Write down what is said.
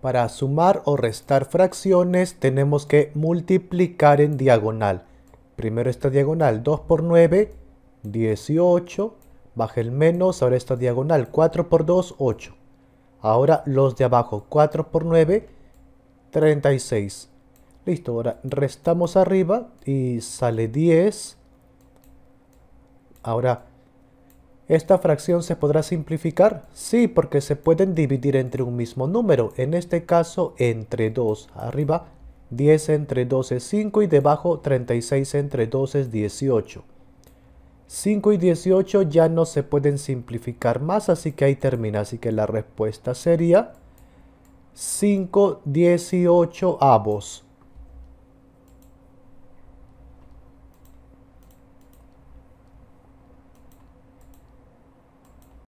Para sumar o restar fracciones tenemos que multiplicar en diagonal. Primero esta diagonal 2 por 9, 18. Baja el menos, ahora esta diagonal 4 por 2, 8. Ahora los de abajo 4 por 9, 36. Listo, ahora restamos arriba y sale 10. Ahora ¿Esta fracción se podrá simplificar? Sí, porque se pueden dividir entre un mismo número, en este caso entre 2. Arriba 10 entre 2 es 5 y debajo 36 entre 2 es 18. 5 y 18 ya no se pueden simplificar más, así que ahí termina. Así que la respuesta sería 5, 18 avos.